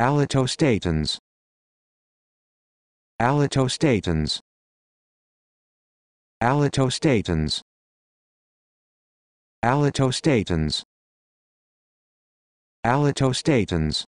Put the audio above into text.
Alitostatins. Alitostatins. Alitostatins. Alitostatins. Allotostatins